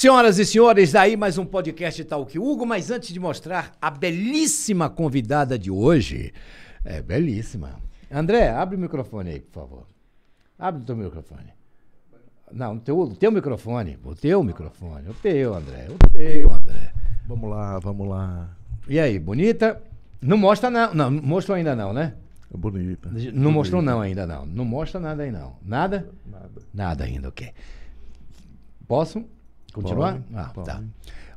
Senhoras e senhores, daí mais um podcast tal que Hugo, mas antes de mostrar a belíssima convidada de hoje, é belíssima. André, abre o microfone aí, por favor. Abre o teu microfone. Não, o teu, teu microfone. O teu microfone. O teu, André. O teu, André. Vamos lá, vamos lá. E aí, bonita? Não mostra não. Não, mostrou ainda não, né? Bonita. Não bonita. mostrou não ainda não. Não mostra nada aí não. Nada? Nada. Nada ainda, ok. Posso? Continuar? Pode, ah, tá. pode. tá.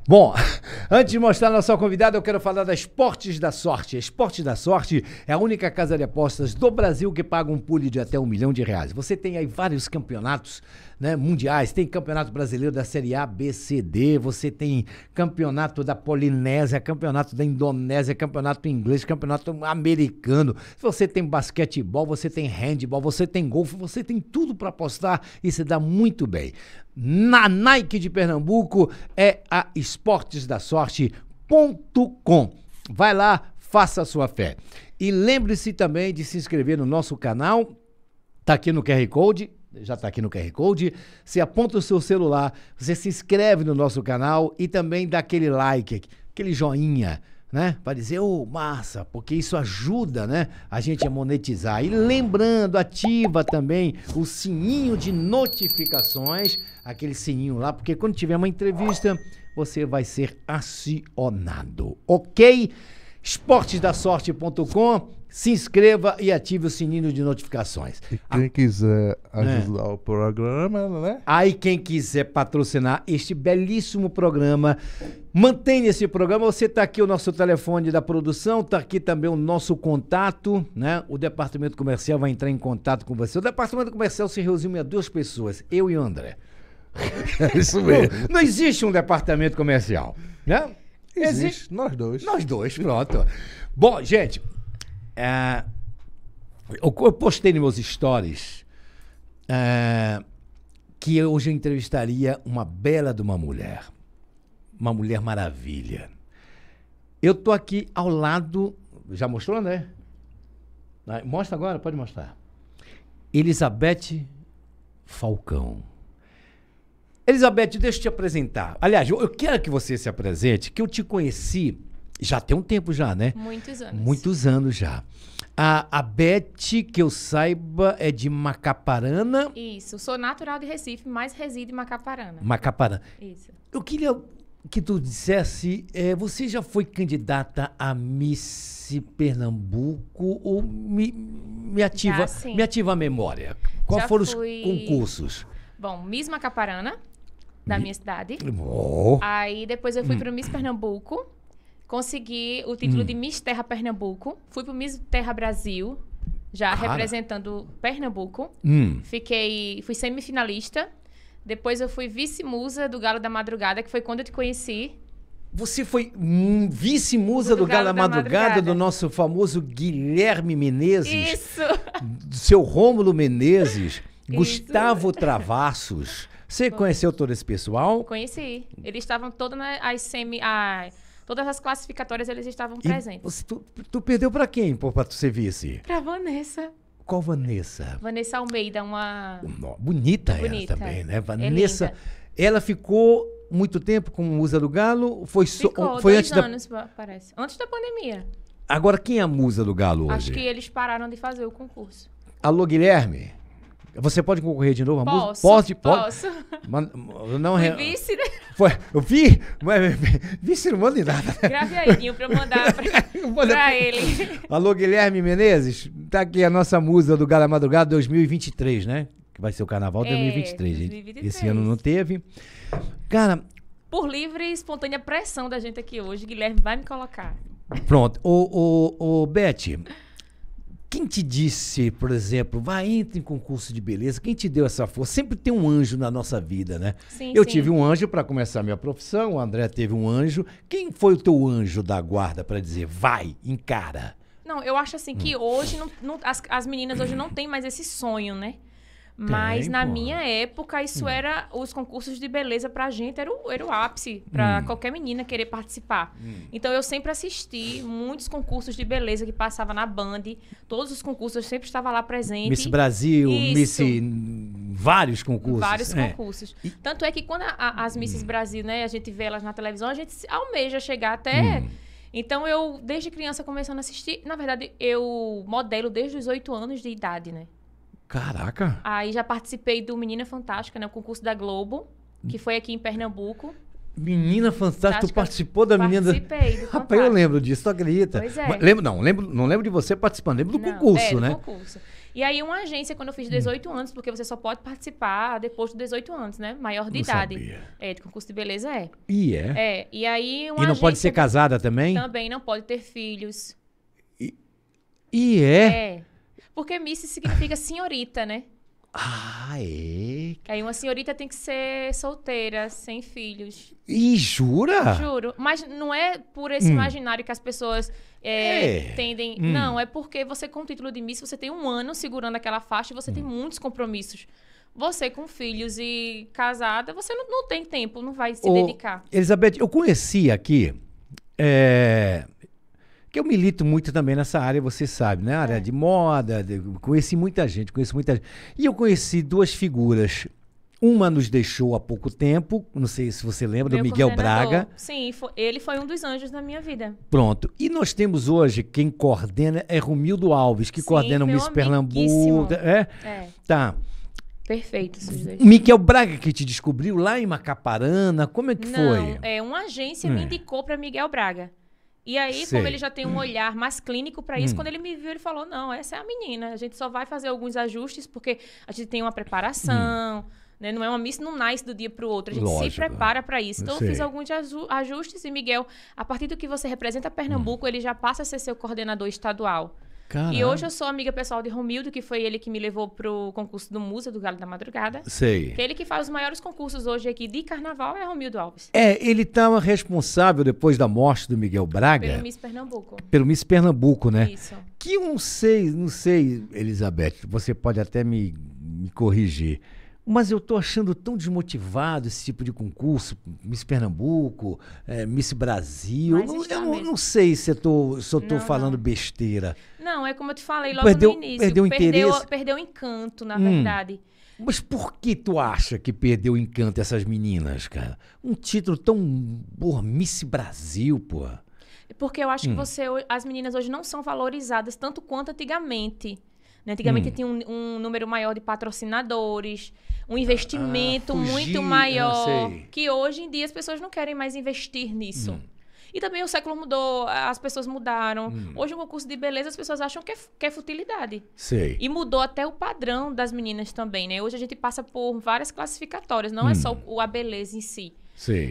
Bom, antes de mostrar nossa convidada, eu quero falar da Esportes da Sorte. A Esportes da Sorte é a única casa de apostas do Brasil que paga um pule de até um milhão de reais. Você tem aí vários campeonatos né, mundiais, tem campeonato brasileiro da Série A, B, C, D, você tem campeonato da Polinésia, campeonato da Indonésia, campeonato inglês, campeonato americano. Você tem basquetebol, você tem handball, você tem golfe, você tem tudo para apostar e se dá muito bem. Na Nike de Pernambuco é a esportesdasorte.com. Vai lá, faça a sua fé. E lembre-se também de se inscrever no nosso canal. Tá aqui no QR Code, já está aqui no QR Code. Você aponta o seu celular, você se inscreve no nosso canal e também dá aquele like, aquele joinha, né? Para dizer, ô, oh, massa, porque isso ajuda, né? A gente a monetizar. E lembrando, ativa também o sininho de notificações, aquele sininho lá, porque quando tiver uma entrevista você vai ser acionado, ok? esportesdasorte.com. Se inscreva e ative o sininho de notificações. E quem quiser ajudar é. o programa, né? Aí quem quiser patrocinar este belíssimo programa, mantenha esse programa. Você está aqui o nosso telefone da produção, está aqui também o nosso contato, né? O departamento comercial vai entrar em contato com você. O departamento comercial se resume a duas pessoas, eu e o André. É isso mesmo. Não, não existe um departamento comercial, né? Existe, existe. Nós dois. Nós dois, pronto. Bom, gente, é, eu, postei nos meus stories é, que hoje eu entrevistaria uma bela de uma mulher. Uma mulher maravilha. Eu tô aqui ao lado. Já mostrou, né? Mostra agora, pode mostrar. Elizabeth Falcão. Elizabeth, deixa eu te apresentar. Aliás, eu quero que você se apresente, que eu te conheci já tem um tempo já, né? Muitos anos. Muitos anos já. A, a Beth, que eu saiba, é de Macaparana. Isso, sou natural de Recife, mas resido em Macaparana. Macaparana. Isso. Eu queria que tu dissesse, é, você já foi candidata a Miss Pernambuco ou me, me ativa já, me ativa a memória? Qual já foram fui... os concursos? Bom, Miss Macaparana, da minha cidade. Oh. Aí depois eu fui hum. para o Miss Pernambuco, consegui o título hum. de Miss Terra Pernambuco, fui para o Miss Terra Brasil, já Cara. representando Pernambuco. Hum. Fiquei, fui semifinalista. Depois eu fui vice-musa do Galo da Madrugada, que foi quando eu te conheci. Você foi vice-musa do, do, Galo, da, madrugada, da, madrugada, do nosso famoso Guilherme Menezes. Isso! Do seu Rômulo Menezes, Gustavo Travassos. Você conheceu todo esse pessoal? Conheci. Eles estavam todas as semi. A, todas as classificatórias eles estavam e presentes. Tu, tu perdeu para quem, pô, pra tu ser vice? Pra Vanessa. Qual Vanessa? Vanessa Almeida, uma. Bonita, Bonita. ela também, né? É Vanessa. É ela ficou muito tempo com o Musa do Galo? Foi, só so, foi antes anos, da... parece. Antes da pandemia. Agora, quem é a Musa do Galo hoje? Acho que eles pararam de fazer o concurso. Alô, Guilherme? Você pode concorrer de novo à posso, música? Pode, posso. não re... vice, né? Foi, eu vi, mas vice não manda nada. Né? Grave aí, pra eu mandar pra, pra ele. Alô, Guilherme Menezes, tá aqui a nossa musa do Gala Madrugada 2023, né? Que vai ser o Carnaval é, 2023, 2023. Esse ano não teve. Cara... Por livre e espontânea pressão da gente aqui hoje, Guilherme vai me colocar. Pronto. Ô, ô, ô, Beth... Quem te disse, por exemplo, vai, entre em concurso de beleza? Quem te deu essa força? Sempre tem um anjo na nossa vida, né? Sim, eu sim. tive um anjo para começar a minha profissão, o André teve um anjo. Quem foi o teu anjo da guarda para dizer, vai, encara? Não, eu acho assim que hum. hoje não, não, as, as meninas hoje não têm mais esse sonho, né? Mas na minha época, isso hum. era. Os concursos de beleza pra gente era o, era o ápice pra hum. qualquer menina querer participar. Hum. Então eu sempre assisti muitos concursos de beleza que passava na Band. Todos os concursos eu sempre estava lá presente. Miss Brasil, isso. Miss. Vários concursos. Vários é. concursos. E... Tanto é que quando a, a, as Misses hum. Brasil, né, a gente vê elas na televisão, a gente almeja chegar até. Hum. Então eu, desde criança, começando a assistir. Na verdade, eu modelo desde os oito anos de idade, né? Caraca! Aí já participei do Menina Fantástica, né? O concurso da Globo, que foi aqui em Pernambuco. Menina Fantástica, Fantástica. tu participou da Menina... Participei do Rapaz, eu lembro disso, tu acredita? Pois é. lembro, não, lembro, não lembro de você participando, lembro do não, concurso, é, né? do concurso. E aí uma agência, quando eu fiz 18 hum. anos, porque você só pode participar depois dos de 18 anos, né? Maior de não idade. Sabia. É, de concurso de beleza é. E é? É, e aí uma E não agência, pode ser casada também? Também, não pode ter filhos. E, e é? É. Porque Miss significa senhorita, né? Ah, é? Aí uma senhorita tem que ser solteira, sem filhos. E jura? Juro. Mas não é por esse hum. imaginário que as pessoas é, é. tendem. Hum. Não, é porque você, com o título de Miss, você tem um ano segurando aquela faixa e você hum. tem muitos compromissos. Você com filhos e casada, você não, não tem tempo, não vai se Ô, dedicar. Elizabeth, eu conheci aqui. É, que eu milito muito também nessa área, você sabe, né? área é. de moda, de, conheci muita gente, conheço muita gente. E eu conheci duas figuras. Uma nos deixou há pouco tempo, não sei se você lembra, Meu do Miguel Braga. Sim, foi, ele foi um dos anjos da minha vida. Pronto. E nós temos hoje, quem coordena é Romildo Alves, que Sim, coordena o Miss Pernambuco. É? é. Tá. Perfeito, esses Miguel Braga que te descobriu lá em Macaparana, como é que não, foi? É, uma agência me hum. indicou para Miguel Braga. E aí, Sei. como ele já tem um hum. olhar mais clínico para isso, hum. quando ele me viu, ele falou: não, essa é a menina. A gente só vai fazer alguns ajustes porque a gente tem uma preparação. Hum. Né? Não é uma miss não nice do dia para o outro. A gente Lógico. se prepara para isso. Então, Sei. eu fiz alguns ajustes e, Miguel, a partir do que você representa Pernambuco, hum. ele já passa a ser seu coordenador estadual. Caralho. E hoje eu sou amiga pessoal de Romildo, que foi ele que me levou pro concurso do Musa, do Galo da Madrugada. Sei. Que ele que faz os maiores concursos hoje aqui de carnaval é Romildo Alves. É, ele estava tá responsável depois da morte do Miguel Braga. Pelo Miss Pernambuco. Pelo Miss Pernambuco, né? Isso. Que um sei, não sei, Elizabeth, você pode até me, me corrigir. Mas eu tô achando tão desmotivado esse tipo de concurso, Miss Pernambuco, é, Miss Brasil. Não, eu não sei se eu tô, se eu tô não, falando não. besteira. Não, é como eu te falei logo perdeu, no início. Perdeu o interesse. Perdeu, perdeu o encanto, na hum. verdade. Mas por que tu acha que perdeu o encanto essas meninas, cara? Um título tão. Porra, Miss Brasil, pô. Porque eu acho hum. que você, as meninas hoje não são valorizadas tanto quanto antigamente. Né, antigamente hum. tinha um, um, número maior de patrocinadores, um ah, investimento ah, muito maior, que hoje em dia as pessoas não querem mais investir nisso. Hum. E também o século mudou, as pessoas mudaram. Hum. Hoje, um concurso de beleza, as pessoas acham que é, que é, futilidade. Sei. E mudou até o padrão das meninas também, né? Hoje a gente passa por várias classificatórias, não hum. é só hum. o, a beleza em si.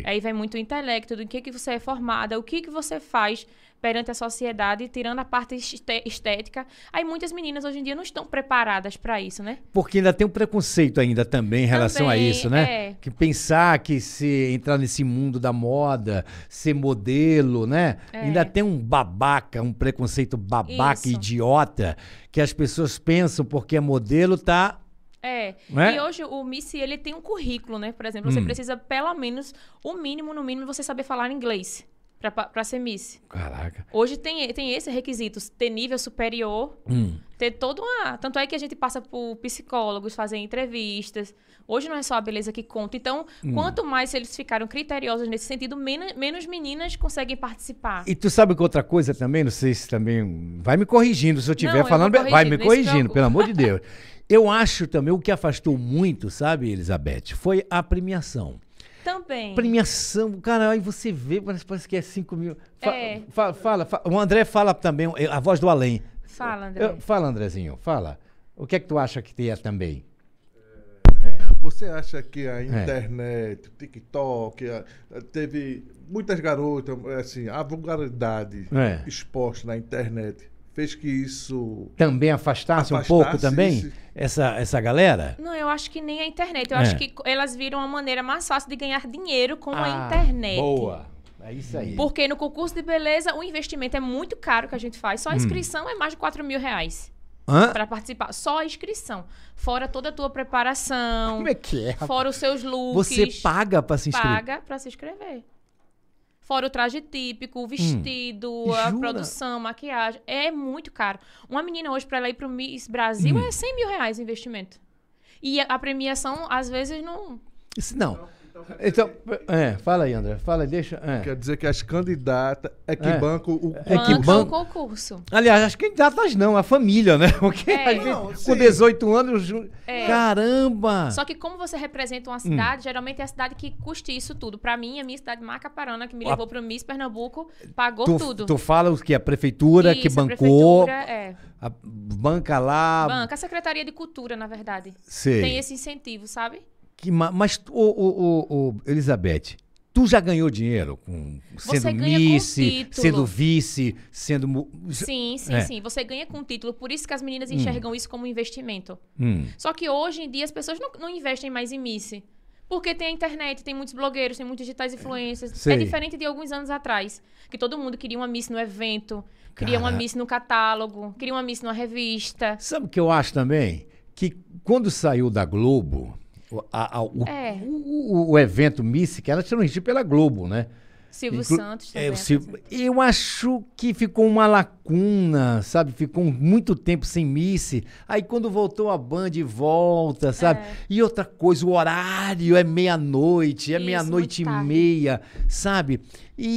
Aí vai muito o intelecto, do que, que você é formada, o que, que você faz perante a sociedade, tirando a parte estética. Aí muitas meninas hoje em dia não estão preparadas para isso, né? Porque ainda tem um preconceito ainda também em relação também, a isso, né? É. Que pensar que se entrar nesse mundo da moda, ser modelo, né? É. Ainda tem um babaca, um preconceito babaca, isso. idiota, que as pessoas pensam porque é modelo, tá é. é. E hoje o Miss ele tem um currículo, né? Por exemplo, você hum. precisa pelo menos o mínimo no mínimo você saber falar inglês para ser Miss. Caraca. Hoje tem, tem esse requisito, ter nível superior, hum. ter toda uma... Tanto é que a gente passa por psicólogos, fazer entrevistas. Hoje não é só a beleza que conta. Então, hum. quanto mais eles ficaram criteriosos nesse sentido, menos, menos meninas conseguem participar. E tu sabe que outra coisa também, não sei se também... Vai me corrigindo se eu estiver falando... Eu vai me corrigindo, pelo amor de Deus. eu acho também, o que afastou muito, sabe, Elizabeth, foi a premiação. Também. Premiação, cara, aí você vê, parece, parece que é 5 mil. Fa é. Fa fala, fala, o André fala também, é, a voz do além. Fala, André. Eu, fala, Andrezinho, fala. O que é que tu acha que tem é também? É, você acha que a internet, o é. TikTok, teve muitas garotas, assim, a vulgaridade é. exposta na internet fez que isso também afastasse, afastasse um pouco também essa essa galera? Não, eu acho que nem a internet. Eu é. acho que elas viram uma maneira mais fácil de ganhar dinheiro com ah, a internet. Boa. É isso aí. Porque no concurso de beleza, o investimento é muito caro que a gente faz. Só a hum. inscrição hum. é mais de 4 mil reais. Para participar. Só a inscrição. Fora toda a tua preparação. Como é que é? Fora os seus looks. Você paga para se inscrever? Paga para se inscrever. Fora o traje típico, o hum. vestido, hum, a produção, maquiagem. É muito caro. Uma menina hoje, para ela ir pro Miss Brasil, hum. é 100 mil reais investimento. E a premiação, às vezes, não. Isso não. Então, então é, fala aí, André. Fala, deixa. É. Quer dizer que as candidatas é que é. banco o é que banco concurso. Aliás, as candidatas não, a família, né? Porque é. gente, com 18 anos, é. caramba. Só que como você representa uma cidade, hum. geralmente é a cidade que custe isso tudo. Para mim, a minha cidade Macaparana, que me levou para o Miss Pernambuco, pagou tu, tudo. Tu fala o que a prefeitura isso, que bancou. A prefeitura, é. A banca lá. Banca, a Secretaria de Cultura, na verdade. Sim. Tem esse incentivo, sabe? Que, mas, ô, ô, ô, Elizabeth, tu já ganhou dinheiro com, sendo você miss, com sendo vice, sendo. Sim, sim, é. sim. Você ganha com título. Por isso que as meninas hum. enxergam hum. isso como investimento. Hum. Só que hoje em dia as pessoas não, não investem mais em miss. Porque tem a internet, tem muitos blogueiros, tem muitos digitais influencers. É Sei. É diferente de alguns anos atrás, que todo mundo queria uma miss no evento, queria Cara... uma miss no catálogo, queria uma miss numa revista. Sabe o que eu acho também? Que quando saiu da Globo, a, a, o, é. o, o, o, evento Miss, que ela tinha um pela Globo, né? Silvio Inclu Santos é, também. É, Silvio, eu acho que ficou uma lacuna, sabe? Ficou muito tempo sem Miss. Aí quando voltou a Band, volta, sabe? É. E outra coisa, o horário é meia-noite, é meia-noite e meia, sabe? E,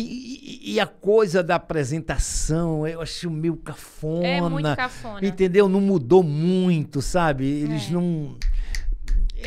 e, e, a coisa da apresentação, eu achei meio cafona. É muito cafona. Entendeu? Não mudou muito, sabe? Eles é. não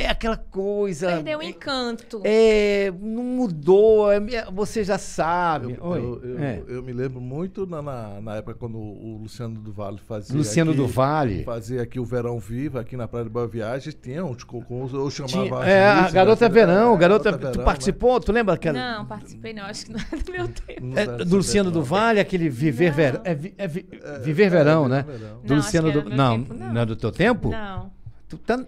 é aquela coisa. Perdeu o encanto. É, não mudou, é, você já sabe. Eu, eu, eu, é. eu me lembro muito na, na, na, época quando o Luciano do Vale fazia. Luciano aqui, do Vale. Fazia aqui o Verão Vivo, aqui na Praia de Boa Viagem, tinha uns cocôs, eu chamava. Tinha, é, é, a Garota Verão, Garota. garota tu participou? Né? Tu lembra aquela. Não, participei não, acho que não é do meu tempo. É, do Luciano do Vale, aquele Viver Verão. É, é, é, viver Verão, né? Verão. Do não, Luciano do. Não, tempo, não, não é do teu tempo? Não. Tu tá,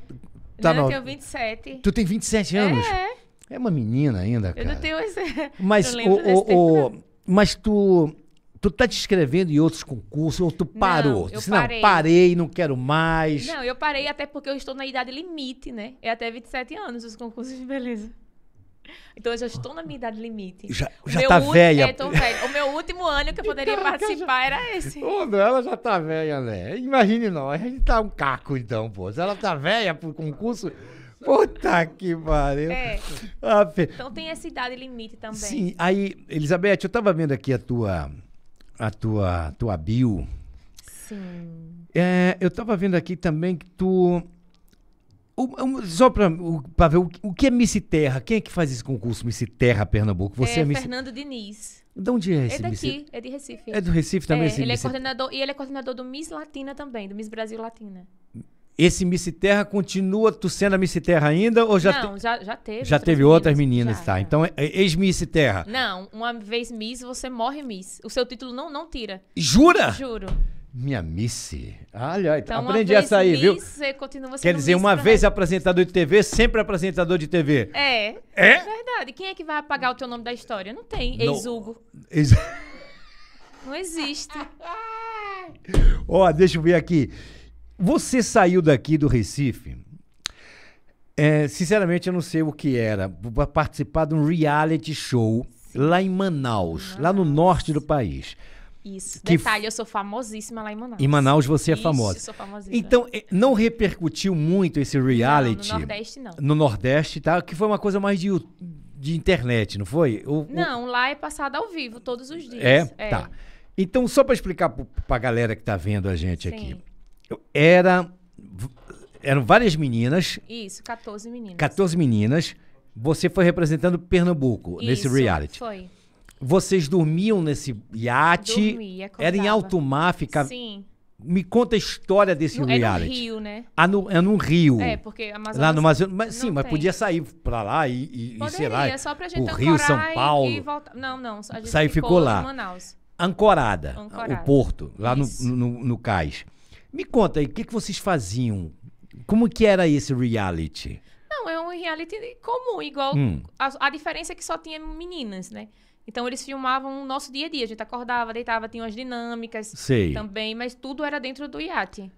Tá não, no... eu tenho 27. Tu tem 27 é, anos? É. É uma menina ainda, cara. Eu não tenho esse... Mas, não o, o, tempo, não. mas tu... Tu tá te inscrevendo em outros concursos ou tu parou? Não, eu Disse, parei. não, parei, não quero mais. Não, eu parei até porque eu estou na idade limite, né? É até 27 anos os concursos de beleza. Então eu já estou na minha idade limite. Já, já tá velha. É, velha. O meu último ano que eu poderia Caraca, então, participar já... era esse. Ô, não, ela já tá velha, né? Imagine nós, a gente tá um caco então, pô. Se ela tá velha pro concurso... Puta que pariu. É. Ah, então tem essa idade limite também. Sim, aí, Elizabeth, eu tava vendo aqui a tua a tua tua bio. Sim. É, eu tava vendo aqui também que tu só para ver o, que é Miss Terra? Quem é que faz esse concurso Miss Terra Pernambuco? Você é, é Miss... Fernando Diniz. De onde é esse? É daqui, Miss... é de Recife. É do Recife também, é, esse ele é Miss... é coordenador E ele é coordenador do Miss Latina também, do Miss Brasil Latina. Esse Miss Terra continua tu sendo a Miss Terra ainda ou já Não, te... já, já teve. Já teve meninas, outras meninas, já, tá? Já. Então é, é ex-Miss Terra. Não, uma vez Miss, você morre Miss. O seu título não, não tira. Jura? Juro. Minha Missy. Aliás, então, aprendi essa aí, viu? Você continua sendo Quer dizer, uma vez apresentador de TV, sempre apresentador de TV. É. É? É verdade. Quem é que vai apagar o teu nome da história? Não tem. Ex-Hugo. Ex... Não existe. Ó, oh, deixa eu ver aqui. Você saiu daqui do Recife. É, sinceramente, eu não sei o que era. Para participar de um reality show lá em Manaus, Nossa. lá no norte do país. Isso. Que Detalhe, eu sou famosíssima lá em Manaus. Em Manaus você é Isso, famosa. Eu sou famosíssima. Então, eh, não repercutiu muito esse reality. Não, no Nordeste, não. No Nordeste, tá? Que foi uma coisa mais de, de internet, não foi? O, não, o... lá é passado ao vivo, todos os dias. É? é. Tá. Então, só para explicar para a galera que tá vendo a gente Sim. aqui. Era, eram várias meninas. Isso, 14 meninas. 14 meninas. Você foi representando Pernambuco Isso, nesse reality. Foi. Vocês dormiam nesse iate? Dormia, Era em alto mar, ficava. Sim. Me conta a história desse é no, reality. É no Rio, né? Ah, no, é no Rio. É, porque Amazonas... Lá no Amazonas... Mas, sim, tem. mas podia sair pra lá e, e, Poderia, sei lá... só pra gente o Rio, São Paulo... E, Não, não, a gente Sai, ficou, ficou lá. Manaus. Ancorada, Ancorada, o porto, lá no, no, no, cais. Me conta aí, o que, que vocês faziam? Como que era esse reality? Não, é um reality comum, igual... Hum. A, a diferença é que só tinha meninas, né? Então eles filmavam o nosso dia a dia. A gente acordava, deitava, tinha umas dinâmicas Sei. também, mas tudo era dentro do iate.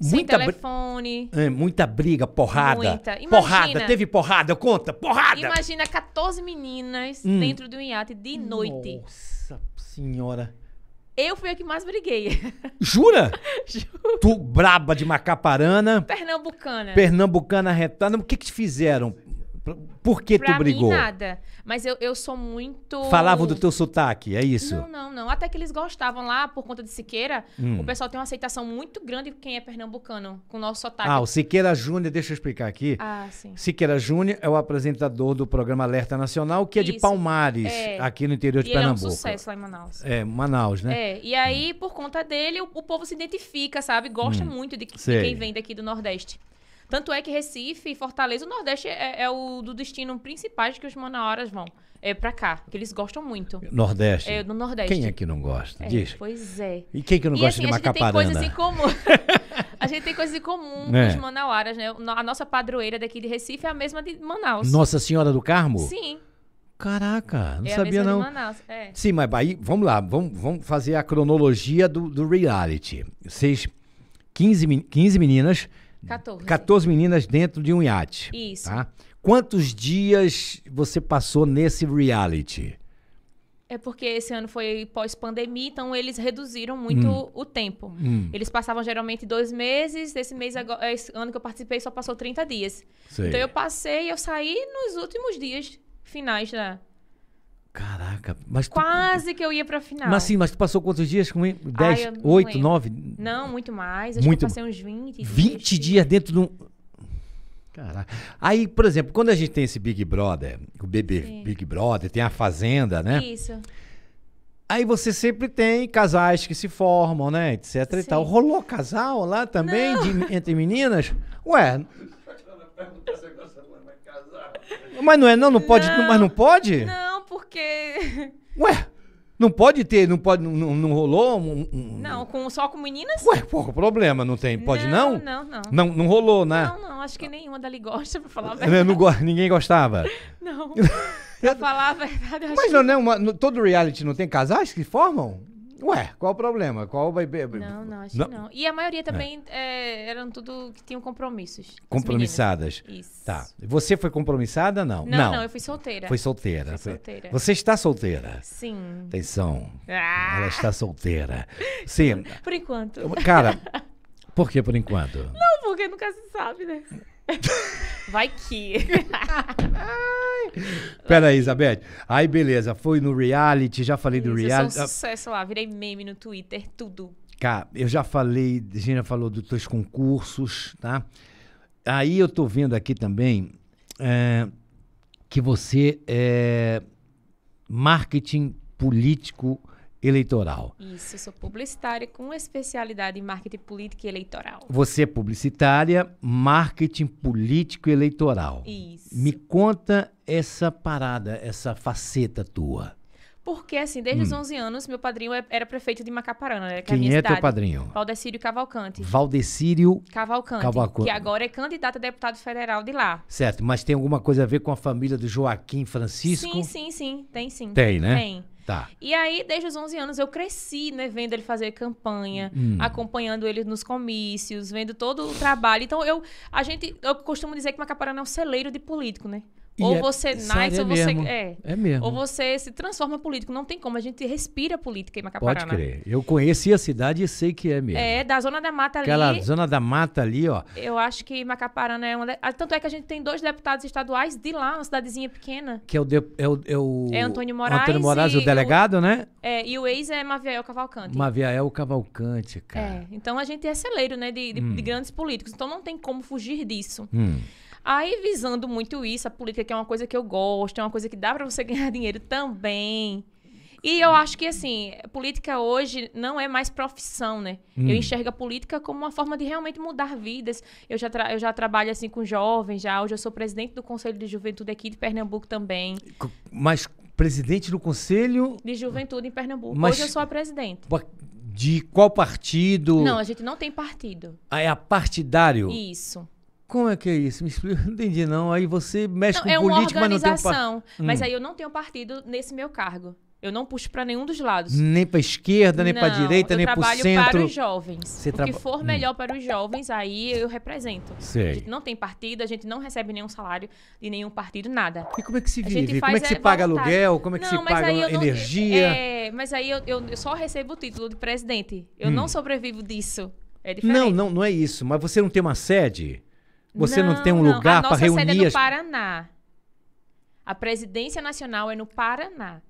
Muita Sem telefone. Br é, muita briga, porrada. Muita. Imagina, porrada, teve porrada, conta, porrada! Imagina 14 meninas hum. dentro de um iate de noite. Nossa senhora. Eu fui a que mais briguei. Jura? Juro. Tu braba de Macaparana. Pernambucana. Pernambucana retada. O que que te fizeram? Por que pra tu brigou? Mim, nada. Mas eu, eu sou muito. Falavam do teu sotaque, é isso? Não, não, não. Até que eles gostavam lá, por conta de Siqueira, hum. o pessoal tem uma aceitação muito grande quem é pernambucano, com o nosso sotaque. Ah, o Siqueira Júnior, deixa eu explicar aqui. Ah, sim. Siqueira Júnior é o apresentador do programa Alerta Nacional, que é isso. de Palmares, é. aqui no interior e de Pernambuco. É um sucesso lá em Manaus. É, Manaus, né? É. E aí, hum. por conta dele, o, o, povo se identifica, sabe? Gosta hum. muito de, de, quem vem daqui do Nordeste. Tanto é que Recife e Fortaleza, o Nordeste é, é o do destino principal que os manauaras vão. É pra cá, que eles gostam muito. Nordeste? É, do Nordeste. Quem é que não gosta? É, Diz. Pois é. E quem é que não e, gosta assim, de Macapá? Né? A gente tem coisas em comum. a gente tem coisas em comum é. com né? os manauaras, né? A nossa padroeira daqui de Recife é a mesma de Manaus. Nossa Senhora do Carmo? Sim. Caraca, não é sabia não. É. Sim, mas aí, vamos lá, vamos, vamos fazer a cronologia do, do reality. Vocês, 15, 15 meninas 14. 14 meninas dentro de um iate. Isso. Tá? Quantos dias você passou nesse reality? É porque esse ano foi pós-pandemia, então eles reduziram muito hum. o tempo. Hum. Eles passavam geralmente dois meses, esse mês agora, esse ano que eu participei só passou 30 dias. Sei. Então eu passei, eu saí nos últimos dias finais da, Caraca, mas tu... quase que eu ia pra final. Mas sim, mas tu passou quantos dias com ele? 10, 8, 9? Não, muito mais. Acho muito... que eu passei uns 20 dias. dias dentro de um. Caraca. Aí, por exemplo, quando a gente tem esse Big Brother, o bebê sim. Big Brother, tem a Fazenda, né? Isso. Aí você sempre tem casais que se formam, né? Etc Sim. e tal. Rolou casal lá também, de, entre meninas? Ué, mas não é não, não pode, não, mas não pode? Não, porque Ué, não pode ter, não pode, não, não rolou? Um, um... Não, com, só com meninas? Ué, pouco problema, não tem, pode não? Não, não, não. Não, não rolou, né? Não, não, acho que nenhuma dali gosta, pra falar a verdade. Não, ninguém gostava? Não, pra falar a verdade, acho Mas não, que... não, né, uma, no, todo reality não tem casais que formam? Ué, qual o problema? Qual vai. Não, não, acho não. que não. E a maioria também é. É, eram tudo que tinham compromissos. Compromissadas. Isso. Tá. Você foi compromissada? Não. não. Não, não, eu fui solteira. Foi solteira. Fui solteira. Você está solteira? Sim. Atenção. Ah. Ela está solteira. Sim. Por enquanto. Cara, por que por enquanto? Não, porque nunca se sabe, né? Vai que. Peraí, Isabelle. Aí, beleza. Foi no reality, já falei do reality. Eu ah, um sucesso lá, virei meme no Twitter, tudo. Cara, eu já falei, a Gina falou dos teus concursos, tá? Aí eu tô vendo aqui também é, que você é marketing político eleitoral. Isso, sou publicitária com especialidade em marketing político e eleitoral. Você é publicitária, marketing político e eleitoral. Isso. Me conta essa parada, essa faceta tua. Porque, assim, desde hum. os 11 anos, meu padrinho é, era prefeito de Macaparana, era né, que Quem é, a minha é cidade. teu padrinho? Valdecírio Cavalcante. Valdecírio Cavalcante, Cavalcante, que agora é candidato a deputado federal de lá. Certo, mas tem alguma coisa a ver com a família do Joaquim Francisco? Sim, sim, sim, tem sim. Tem, né? Tem. Tá. E aí, desde os 11 anos, eu cresci, né, vendo ele fazer campanha, hum. acompanhando ele nos comícios, vendo todo o trabalho. Então, eu, a gente, eu costumo dizer que Macaparana é um celeiro de político, né? E ou é você é nasce, ou você. Mesmo. É, é mesmo. Ou você se transforma político. Não tem como. A gente respira política em Macaparana. Pode crer. Eu conheci a cidade e sei que é mesmo. É, da Zona da Mata ali. Aquela Zona da Mata ali, ó. Eu acho que Macaparana é uma. De... Ah, tanto é que a gente tem dois deputados estaduais de lá, uma cidadezinha pequena. Que é o. De... É, o, é, o... é Antônio Moraes. Antônio Moraes, o delegado, o... né? É, e o ex é Maviael Cavalcante. Maviael Cavalcante, cara. É. Então a gente é celeiro, né, de, de, hum. de grandes políticos. Então não tem como fugir disso. Hum. Aí, visando muito isso, a política que é uma coisa que eu gosto, é uma coisa que dá para você ganhar dinheiro também. E eu acho que, assim, política hoje não é mais profissão, né? Hum. Eu enxergo a política como uma forma de realmente mudar vidas. Eu já, eu já trabalho, assim, com jovens, já. Hoje eu sou presidente do Conselho de Juventude aqui de Pernambuco também. Mas presidente do Conselho... De Juventude em Pernambuco. Mas... Hoje eu sou a presidente. De qual partido? Não, a gente não tem partido. Ah, é partidário? Isso. Como é que é isso? Me explica, não entendi não. Aí você mexe não, com é mas não tem um partido. Hum. Mas aí eu não tenho partido nesse meu cargo. Eu não puxo para nenhum dos lados. Nem para esquerda, nem para direita, nem para o centro. Eu trabalho para os jovens. Você o traba... que for melhor hum. para os jovens, aí eu represento. Sei. A gente não tem partido, a gente não recebe nenhum salário de nenhum partido, nada. E como é que se vive? Como é que se é paga voluntário. aluguel? Como é que não, se paga energia? é, mas aí eu, eu, eu, só recebo o título de presidente. Eu hum. não sobrevivo disso. É diferente. Não, não, não é isso. Mas você não tem uma sede? Você não, não tem um não. lugar para reunir. A nossa sede é no as... Paraná. A presidência nacional é no Paraná.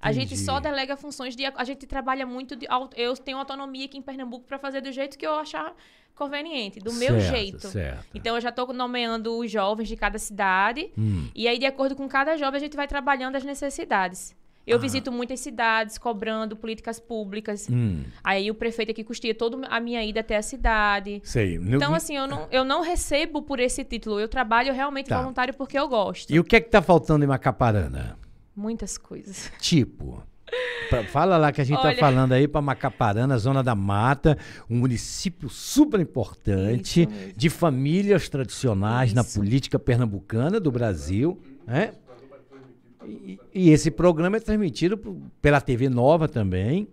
A gente só delega funções de. A gente trabalha muito. De, eu tenho autonomia aqui em Pernambuco para fazer do jeito que eu achar conveniente, do certo, meu jeito. Certo. Então eu já estou nomeando os jovens de cada cidade. Hum. E aí, de acordo com cada jovem, a gente vai trabalhando as necessidades. Eu ah. visito muitas cidades cobrando políticas públicas. Hum. Aí o prefeito aqui custeia toda a minha ida até a cidade. Sei. Então, assim, eu não, eu não recebo por esse título. Eu trabalho realmente tá. voluntário porque eu gosto. E o que é que tá faltando em Macaparana? Muitas coisas. Tipo. Pra, fala lá que a gente tá Olha... tá falando aí para Macaparana, Zona da Mata, um município super importante, de famílias tradicionais Isso. na política pernambucana do Brasil. É? E, esse programa é transmitido pela TV Nova também,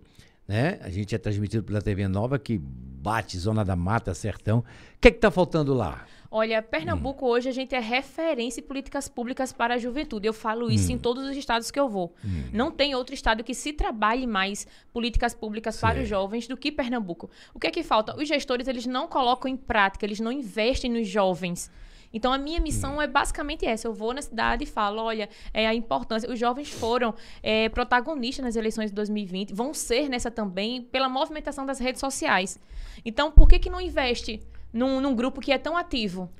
né? A gente é transmitido pela TV Nova que bate Zona da Mata, Sertão. O que é que tá faltando lá? Olha, Pernambuco hum. hoje a gente é referência em políticas públicas para a juventude. Eu falo isso hum. em todos os estados que eu vou. Hum. Não tem outro estado que se trabalhe mais políticas públicas para os jovens do que Pernambuco. O que é que falta? Os gestores eles não colocam em prática, eles não investem nos jovens. Então, a minha hum. missão é basicamente essa. Eu vou na cidade e falo, olha, é a importância. Os jovens foram é, protagonistas nas eleições de 2020, vão ser nessa também pela movimentação das redes sociais. Então, por que, que não investe num, num grupo que é tão ativo?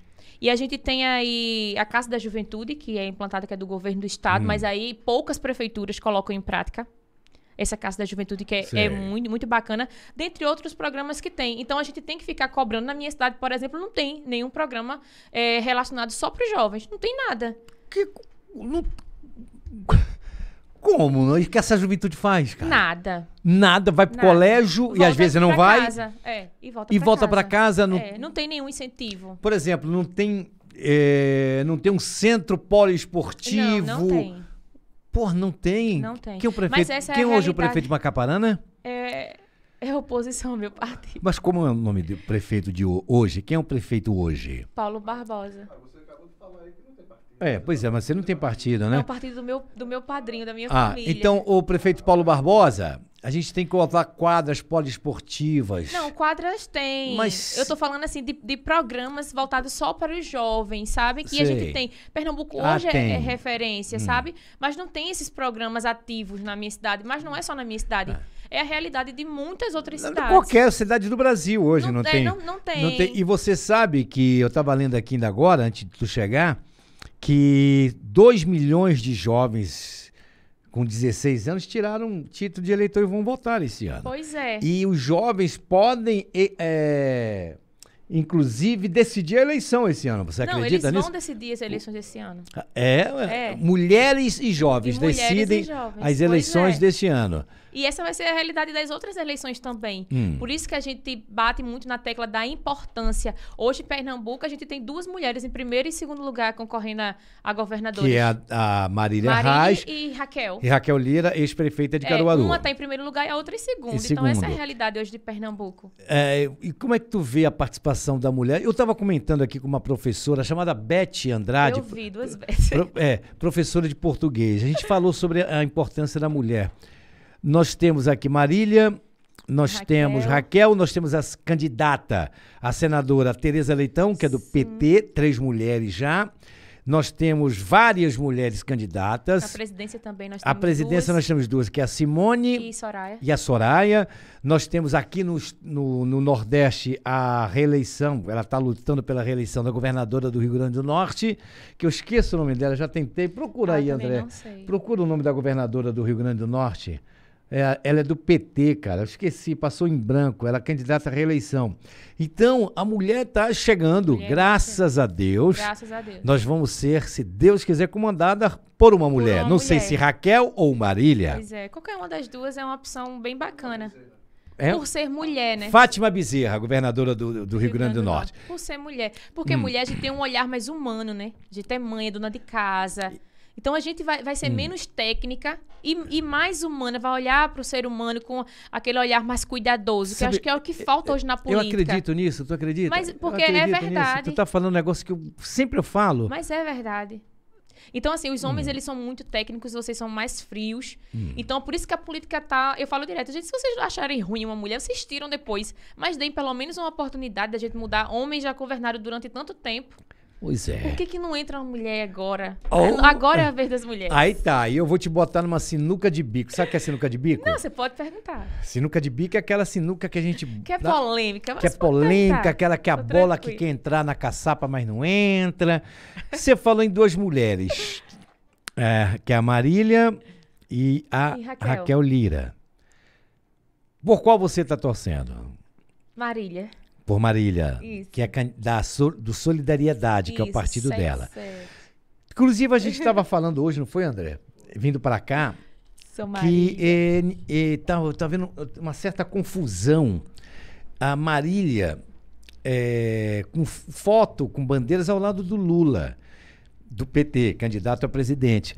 E a gente tem aí a Casa da Juventude, que é implantada, que é do governo do estado, hum. mas aí poucas prefeituras colocam em prática essa Casa da Juventude, que é, é, muito, muito bacana, dentre outros programas que tem. Então a gente tem que ficar cobrando. Na minha cidade, por exemplo, não tem nenhum programa é, relacionado só para os jovens. Não tem nada. Que. Não... Como? Né? O que essa juventude faz, cara? Nada. Nada, vai pro Nada. colégio volta e às vezes não vai. Casa. É, e volta e pra volta casa. Pra casa é, não... É, não tem nenhum incentivo. Por exemplo, não tem, é, não tem um centro poliesportivo. Não, não tem. Porra, não tem. Não tem. Quem, é o prefeito, é quem é hoje o prefeito de Macaparana? Né? É, é oposição ao meu partido. Mas como é o nome do prefeito de hoje? Quem é o prefeito hoje? Paulo Barbosa. Ah, você acabou de falar aí que não tem partido. É, pois é, mas você não tem partido, né? É o partido do meu, do meu padrinho, da minha ah, família. Então, o prefeito Paulo Barbosa, a gente tem que colocar quadras poliesportivas. Não, quadras tem. Mas... Eu tô falando assim de, de programas voltados só para os jovens, sabe? Que Sei. a gente tem. Pernambuco ah, hoje é, é, referência, hum. sabe? Mas não tem esses programas ativos na minha cidade. Mas não é só na minha cidade. Ah. É a realidade de muitas outras não, cidades. Qualquer cidade do Brasil hoje não, não tem, tem. Não, não tem. Não tem. E você sabe que eu estava lendo aqui ainda agora, antes de tu chegar que 2 milhões de jovens com 16 anos tiraram título de eleitor e vão votar esse ano. Pois é. E os jovens podem, é, inclusive, decidir a eleição esse ano. Você Não, acredita nisso? Não, eles vão decidir as eleições desse ano. É, é. mulheres e jovens e mulheres decidem e jovens. as eleições é. deste ano. E essa vai ser a realidade das outras eleições também. Hum. Por isso que a gente bate muito na tecla da importância. Hoje, em Pernambuco, a gente tem duas mulheres em primeiro e segundo lugar concorrendo a, a Que é a, a Marília Raiz e Raquel. E Raquel Lira, ex-prefeita de é, Caruaru. É, uma está em primeiro lugar e a outra em segundo. Em então, essa é a realidade hoje de Pernambuco. É, e como é que tu vê a participação da mulher? Eu estava comentando aqui com uma professora chamada Beth Andrade. Eu vi duas vezes. Pro, é, professora de português. A gente falou sobre a importância da mulher. Nós temos aqui Marília, nós Raquel. temos Raquel, nós temos a candidata, a senadora Tereza Leitão, que é do Sim. PT, três mulheres já. Nós temos várias mulheres candidatas. A presidência também nós temos A presidência duas. nós temos duas, que é a Simone e, Soraya. e a Soraya. Nós temos aqui no, no, no Nordeste a reeleição, ela está lutando pela reeleição da governadora do Rio Grande do Norte, que eu esqueço o nome dela, já tentei. Procura ah, aí, André. Procura o nome da governadora do Rio Grande do Norte. É, ela é do PT, cara. Eu esqueci, passou em branco. Ela é candidata à reeleição. Então, a mulher está chegando, mulher tá graças é. a Deus. Graças a Deus. Nós vamos ser, se Deus quiser, comandada por uma por mulher. Uma Não mulher. sei se Raquel ou Marília. Pois é, qualquer uma das duas é uma opção bem bacana. É? Por ser mulher, né? Fátima Bezerra, governadora do, do, do Rio, Rio, Grande do Norte. Norte. Por ser mulher. Porque hum. mulher gente é tem um olhar mais humano, né? De ter mãe, dona de casa. E então a gente vai, vai ser hum. menos técnica e, e, mais humana, vai olhar para o ser humano com aquele olhar mais cuidadoso, Sabe, que acho que é o que falta hoje na política. Eu acredito nisso, tu acredita? Mas porque é verdade. Nisso. Tu tá falando um negócio que eu sempre eu falo. Mas é verdade. Então, assim, os homens, hum. eles são muito técnicos, vocês são mais frios. Hum. Então, por isso que a política tá... Eu falo direto, gente, se vocês acharem ruim uma mulher, vocês tiram depois. Mas deem pelo menos uma oportunidade da gente mudar. Homens já governaram durante tanto tempo. Pois é. Por que, que não entra uma mulher agora? Oh. Agora é a vez das mulheres. Aí tá, e eu vou te botar numa sinuca de bico. Sabe o que é sinuca de bico? Não, você pode perguntar. Sinuca de bico é aquela sinuca que a gente. Que é polêmica, mas Que é polêmica, perguntar. aquela que a Tô bola tranquilo. que quer entrar na caçapa, mas não entra. Você falou em duas mulheres, é, que é a Marília e a e Raquel. Raquel Lira. Por qual você tá torcendo? Marília por Marília, Isso. que é da, do Solidariedade, Isso, que é o partido certo, dela. Certo. Inclusive, a gente estava falando hoje, não foi, André? Vindo para cá, que estava é, é, tá, tá uma certa confusão. A Marília, é, com foto, com bandeiras ao lado do Lula, do PT, candidato a presidente.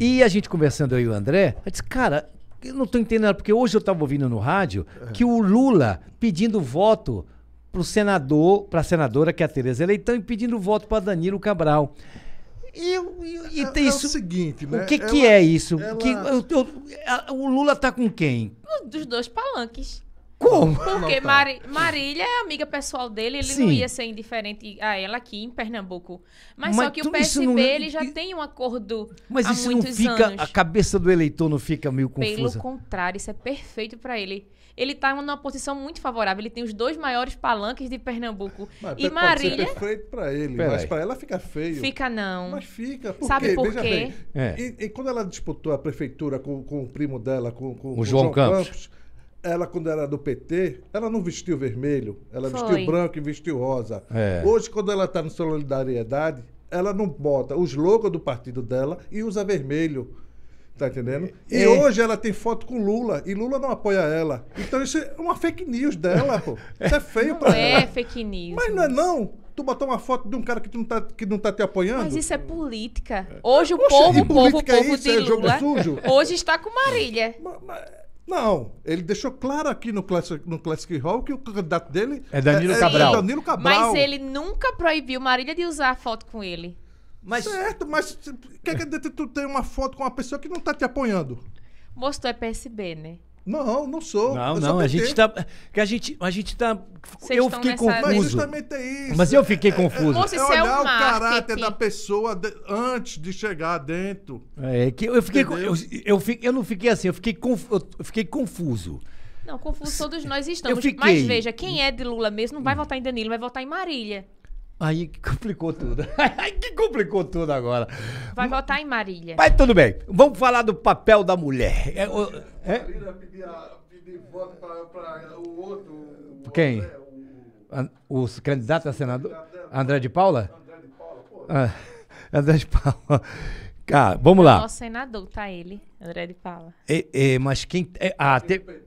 E a gente conversando aí, o André, eu disse, cara, eu não estou entendendo, porque hoje eu estava ouvindo no rádio é. que o Lula pedindo voto para o senador, para a senadora, que é a Tereza Leitão, e pedindo voto para Danilo Cabral. E, e, e é, tem é, isso. Né? É o seguinte, né? O que, ela, que é isso? Ela... Que, eu, eu, o Lula tá com quem? dos dois palanques. Como? Porque tá. Mari, Marília é amiga pessoal dele, ele Sim. não ia ser indiferente a ela aqui em Pernambuco. Mas, mas só que o PSB não... É- ele já tem um acordo mas há isso muitos não fica, anos. A cabeça do eleitor não fica meio confusa? Pelo contrário, isso é perfeito para ele ele está numa posição muito favorável. Ele tem os dois maiores palanques de Pernambuco. Mas, e Marília. ser perfeito para ele, Pera mas para ela fica feio. Fica não. Mas fica. Por Sabe quê? por Veja quê? É. E, e, quando ela disputou a prefeitura com, com o primo dela, com, com o com João, João Campos, Campos ela, quando era do PT, ela não vestiu vermelho, ela Foi. vestiu branco e vestiu rosa. É. Hoje, quando ela está no Solidariedade, ela não bota os logos do partido dela e usa vermelho. Tá entendendo? E é. hoje ela tem foto com Lula e Lula não apoia ela. Então isso é uma fake news dela, pô. Isso é feio não pra é ela. É fake news. Mas não é não. Tu botou uma foto de um cara que tu não tá, que não tá te apoiando? Mas isso é política. É. Hoje o Poxa, povo, o povo, povo é isso, de é Lula. Sujo? Hoje está com Marília. Mas, mas... Não, ele deixou claro aqui no Classic, no Classic Hall que o candidato dele é Danilo, é, Cabral. É Danilo Cabral. Mas ele nunca proibiu Marília de usar a foto com ele. Mas... Certo, mas quer que tu tenha uma foto com uma pessoa que não tá te apoiando? Moço, tu é PSB, né? Não, não sou. Não, não, a gente tá. Que a gente, a gente tá. Vocês eu fiquei confuso. Mas justamente é isso. Mas eu fiquei é, confuso. É, é, é olhar o, o caráter da pessoa de, antes de chegar dentro. É que eu fiquei, eu, eu, eu, não fiquei assim, eu fiquei, conf, eu fiquei confuso. Não, confuso todos nós estamos. Fiquei... Mas veja, quem é de Lula mesmo não vai votar em Danilo, vai votar em Marília. Aí complicou tudo. Aí que complicou tudo agora. Vai votar em Marília. Mas tudo bem. Vamos falar do papel da mulher. É, o, é? Marília pedir, voto para o outro. O Quem? Né, o, Os candidatos a senador? André de Paula? André de Paula, pô. Ah, André de Paula. Cara, ah, vamos é lá. o senador, tá ele, André de Paula. É, mas quem. É, ah, tem, tem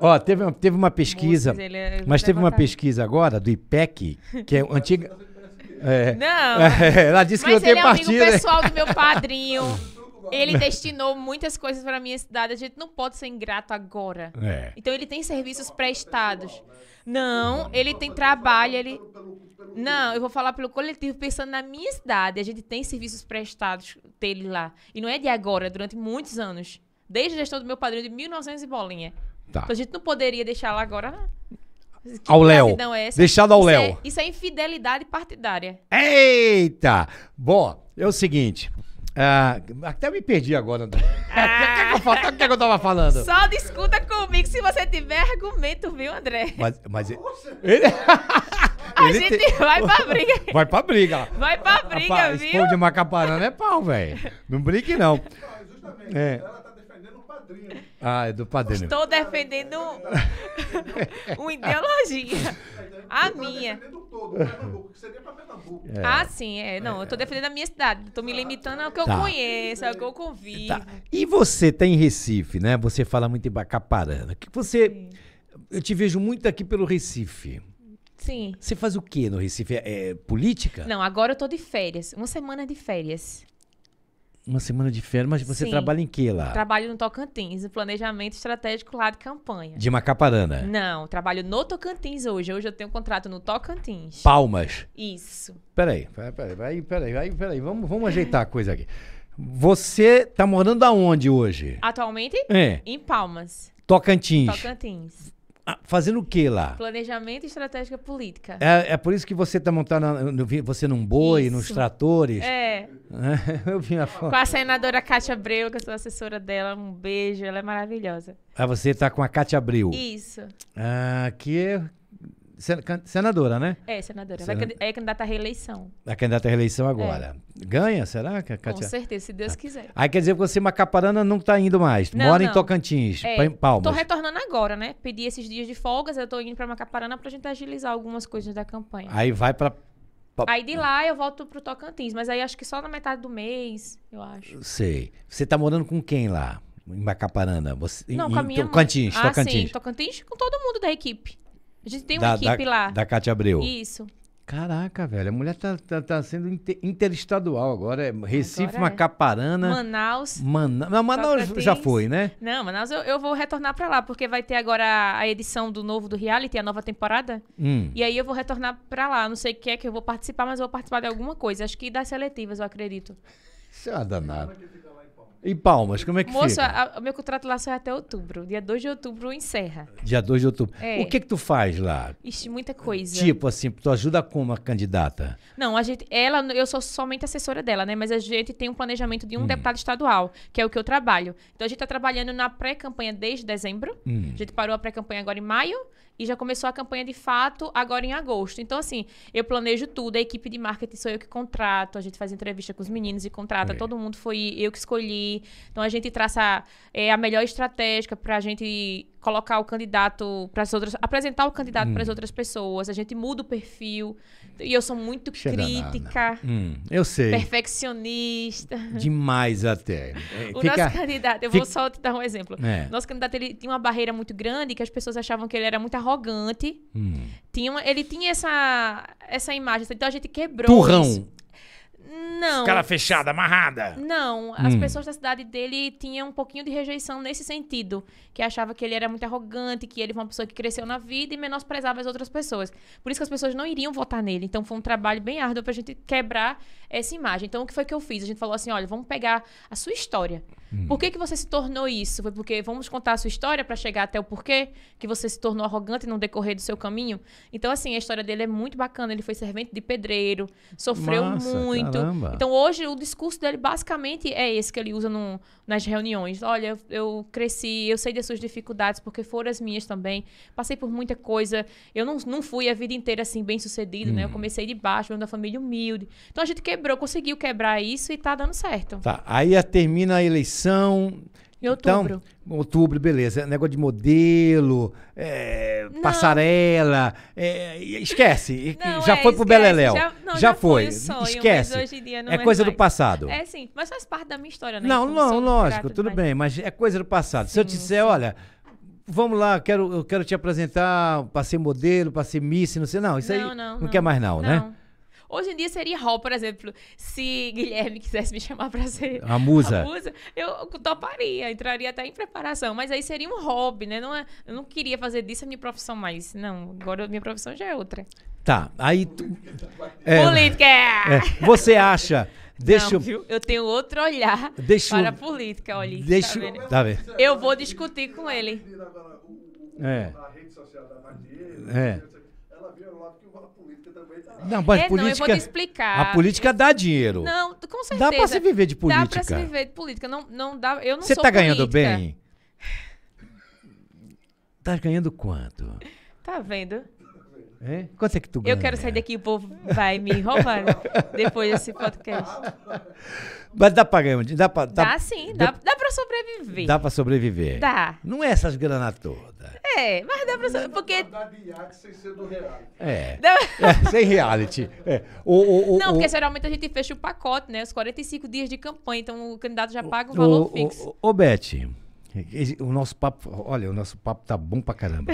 Ó, teve, uma, teve uma pesquisa, é mas teve uma pesquisa agora do IPEC, que é antiga... É. é, não, é, ela disse que eu tenho partido. ele é né? pessoal do meu padrinho. Ele destinou muitas coisas para minha cidade. A gente não pode ser ingrato agora. É. Então ele tem serviços prestados. Não, ele tem trabalho. Ele... Não, eu vou falar pelo coletivo, pensando na minha cidade. A gente tem serviços prestados dele lá. E não é de agora, é durante muitos anos. Desde a gestão do meu padrinho de 1900 e bolinha. Tá. Então a gente não poderia deixar ela agora. Né? Que ao Léo. É Deixado ao é- Léo. É, isso é infidelidade partidária. Eita! Bom, é o seguinte. Uh, até me perdi agora. Ah. O que, é que, é que, eu tava falando? Só discuta comigo se você tiver argumento, viu, André? Mas, mas ele... A gente tem... vai pra briga. Vai pra briga. Vai pra briga, a, viu? Esse de Macaparana é pau, velho. Não brinque, não. não é, justamente. É. Ela tá padrinho. Ah, é do padrinho. Estou defendendo uma ideologia. a tá minha. Defendendo todo, o Pernambuco, que seria para Pernambuco. É. Ah, sim, é. Não, eu estou é. defendendo a minha cidade. Estou me tá. limitando ao que tá. eu conheço, ao que eu convido. Tá. E você está em Recife, né? Você fala muito em Bacaparana. Que você. Sim. Eu te vejo muito aqui pelo Recife. Sim. Você faz o que no Recife? É, é política? Não, agora eu estou de férias. Uma semana de férias. Uma semana de férias, mas você Sim. trabalha em que lá? Trabalho no Tocantins, no planejamento estratégico lá de campanha. De Macaparana? Não, trabalho no Tocantins hoje. Hoje eu tenho um contrato no Tocantins. Palmas? Isso. Peraí, peraí, peraí, peraí, peraí. Vamos, vamos ajeitar a coisa aqui. Você tá morando aonde hoje? Atualmente? É. Em Palmas. Tocantins. Tocantins. Ah, fazendo o que lá? Planejamento e estratégia política. É, é por isso que você está montando no, você num boi, isso. nos tratores. É. Eu vi a foto. Com a senadora Cátia Abreu, que eu sou assessora dela, um beijo, ela é maravilhosa. Ah, você está com a Cátia Abreu. Isso. Ah, que, Senadora, né? É, senadora. Sena... É candidata à reeleição. É candidata à reeleição é. agora. É. Ganha, será? Katia? Com certeza, se Deus quiser. Aí quer dizer que você, Macaparana, não está indo mais. Não, Mora não. em Tocantins, é, em Palmas. Estou retornando agora, né? Pedi esses dias de folgas, eu estou indo para Macaparana para a gente agilizar algumas coisas da campanha. Aí vai para Aí de lá eu volto pro Tocantins, mas aí acho que só na metade do mês, eu acho. Sei. Você tá morando com quem lá? Em Macaparana? Você, Não, em, com a minha Tocantins, mãe. Ah, Tocantins. sim, Tocantins com todo mundo da equipe. A gente tem uma da, equipe da, lá. Da Cátia Abreu. Isso. Caraca, velho, a mulher tá, tá, tá sendo inter, interestadual agora. É Recife, agora é. Macaparana. Manaus. Mana... Não, Manaus Tocantins. já foi, né? Não, Manaus eu, eu vou retornar para lá, porque vai ter agora a edição do novo do reality, a nova temporada. Hum. E aí eu vou retornar para lá. Não sei o que é que eu vou participar, mas eu vou participar de alguma coisa. Acho que das seletivas, eu acredito. Isso é uma danada. E Palmas, como é que Moço, fica? Moço, o meu contrato lá é até outubro. Dia 2 de outubro encerra. Dia 2 de outubro. É. O que é que tu faz lá? Ixi, muita coisa. Tipo assim, tu ajuda como a candidata? Não, a gente, ela, eu sou somente assessora dela, né? Mas a gente tem um planejamento de um hum. deputado estadual, que é o que eu trabalho. Então a gente está trabalhando na pré-campanha desde dezembro. Hum. A gente parou a pré-campanha agora em maio e já começou a campanha de fato agora em agosto. Então, assim, eu planejo tudo, a equipe de marketing sou eu que contrato, a gente faz entrevista com os meninos e contrata, é. todo mundo foi eu que escolhi. Então, a gente traça é, a melhor estratégia para a gente colocar o candidato para as outras, apresentar o candidato hum. para as outras pessoas, a gente muda o perfil. E eu sou muito crítica. Hum, eu sei. Perfeccionista. Demais até. É, o fica, nosso candidato, eu fica, vou só te dar um exemplo. É. Nosso candidato ele tinha uma barreira muito grande que as pessoas achavam que ele era muito arrogante. Hum. Tinha uma, ele tinha essa essa imagem, então a gente quebrou. Turrão. Isso. Não. Cara fechada, amarrada. Não, as hum. pessoas da cidade dele tinham um pouquinho de rejeição nesse sentido, que achava que ele era muito arrogante, que ele foi uma pessoa que cresceu na vida e menosprezava as outras pessoas. Por isso que as pessoas não iriam votar nele. Então foi um trabalho bem árduo pra gente quebrar essa imagem. Então o que foi que eu fiz? A gente falou assim, olha, vamos pegar a sua história. Hum. Por que, que você se tornou isso? Foi porque vamos contar a sua história para chegar até o porquê que você se tornou arrogante no decorrer do seu caminho? Então, assim, a história dele é muito bacana. Ele foi servente de pedreiro, sofreu Massa, muito. Caramba. Então, hoje, o discurso dele basicamente é esse que ele usa no, nas reuniões. Olha, eu, cresci, eu sei das suas dificuldades, porque foram as minhas também. Passei por muita coisa. Eu não, não fui a vida inteira assim, bem sucedido, hum. né? Eu hum. comecei de baixo, vendo da família humilde. Então, a gente quebrou, conseguiu quebrar isso e tá dando certo. Tá, aí termina a eleição eleição. Em outubro. Então, outubro, beleza. Negócio de modelo, é, passarela. É, esquece. Não, já é, foi pro Beleléu. Já, não, já, já foi. Sonho, esquece. É, é, coisa mais. do passado. É sim, mas faz parte da minha história, né? Não, não, lógico, tudo bem, mas é coisa do passado. Sim, Se eu te disser, sim. olha. Vamos lá, quero, eu quero te apresentar, passei modelo, passei miss, não sei. Não, isso não, aí não, não quer mais não, né? Hoje em dia seria hall, por exemplo, se Guilherme quisesse me chamar pra ser a musa, a musa eu toparia, entraria até em preparação. Mas aí seria um hobby, né? Não é, eu não queria fazer disso a minha profissão mais. Não, agora minha profissão já é outra. Tá, aí... Tu, é, política! É, você acha... Deixa não, eu... eu tenho outro olhar deixa para a política, olha. Deixa tá vendo? Tá vendo? Eu vou discutir com ele. É. É ela vira o lado que a política também tá. Não, mas é, política, não, eu vou te explicar. A política dá dinheiro. Não, com certeza. Dá pra se viver de política. Dá pra se viver de política. Não, não dá, eu não Você sou tá ganhando política. bem? Tá ganhando quanto? Tá vendo? É? Quanto é que tu ganha? Eu quero sair daqui, o povo vai me roubar depois desse podcast. Mas dá pra ganhar? Dá, pra, dá, dá sim, dá, dá pra sobreviver. Dá pra sobreviver. Dá. Não é essas grana todas. É, mas dá pra saber. Porque. É. é sem reality. É. O, o, não, porque geralmente a gente fecha o pacote, né? Os 45 dias de campanha. Então o candidato já paga um valor fixo. Ô, Beth. O nosso papo, olha, o nosso papo tá bom pra caramba.